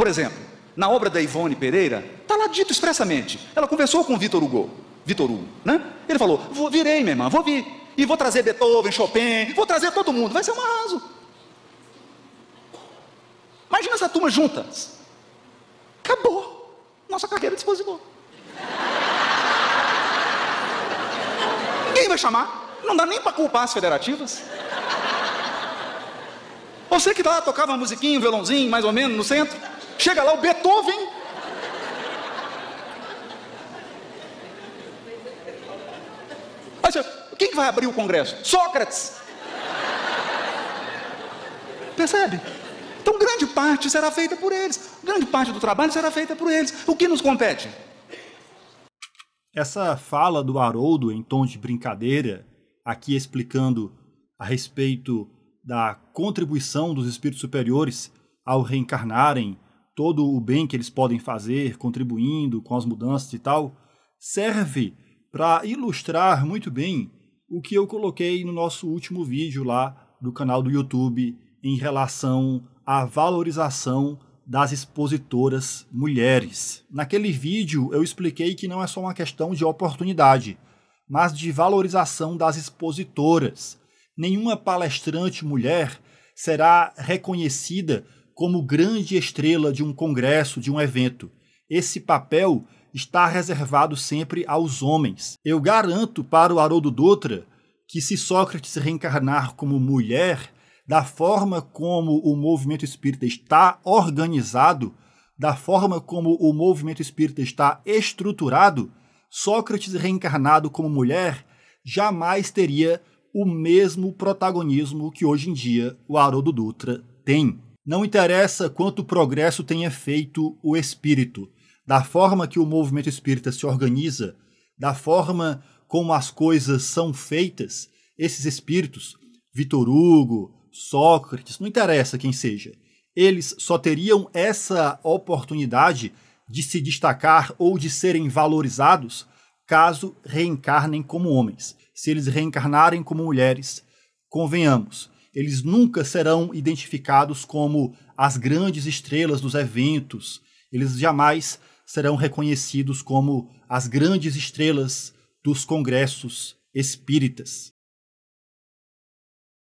Por exemplo, na obra da Ivone Pereira, está lá dito expressamente. Ela conversou com Vitor Hugo, Vitor Hugo, né? Ele falou: vou, virei, minha irmã, vou vir. E vou trazer Beethoven, Chopin, vou trazer todo mundo, vai ser um arraso. Imagina essa turma juntas. Acabou nossa carreira de expositor. Ninguém vai chamar. Não dá nem para culpar as federativas. Você que tá lá tocava musiquinho, violãozinho, mais ou menos, no centro. Chega lá o Beethoven. Aí você, quem vai abrir o congresso? Sócrates. Percebe? Então, grande parte será feita por eles. Grande parte do trabalho será feita por eles. O que nos compete? Essa fala do Haroldo em tom de brincadeira, aqui explicando a respeito da contribuição dos espíritos superiores ao reencarnarem todo o bem que eles podem fazer, contribuindo com as mudanças e tal, serve para ilustrar muito bem o que eu coloquei no nosso último vídeo lá do canal do YouTube em relação à valorização das expositoras mulheres. Naquele vídeo eu expliquei que não é só uma questão de oportunidade, mas de valorização das expositoras. Nenhuma palestrante mulher será reconhecida como grande estrela de um congresso, de um evento. Esse papel está reservado sempre aos homens. Eu garanto para o Haroldo Dutra que, se Sócrates reencarnar como mulher, da forma como o movimento espírita está organizado, da forma como o movimento espírita está estruturado, Sócrates reencarnado como mulher jamais teria o mesmo protagonismo que hoje em dia o Haroldo Dutra tem. Não interessa quanto progresso tenha feito o espírito, da forma que o movimento espírita se organiza, da forma como as coisas são feitas, esses espíritos, Vitor Hugo, Sócrates, não interessa quem seja, eles só teriam essa oportunidade de se destacar ou de serem valorizados caso reencarnem como homens. Se eles reencarnarem como mulheres, convenhamos, eles nunca serão identificados como as grandes estrelas dos eventos, eles jamais serão reconhecidos como as grandes estrelas dos congressos espíritas.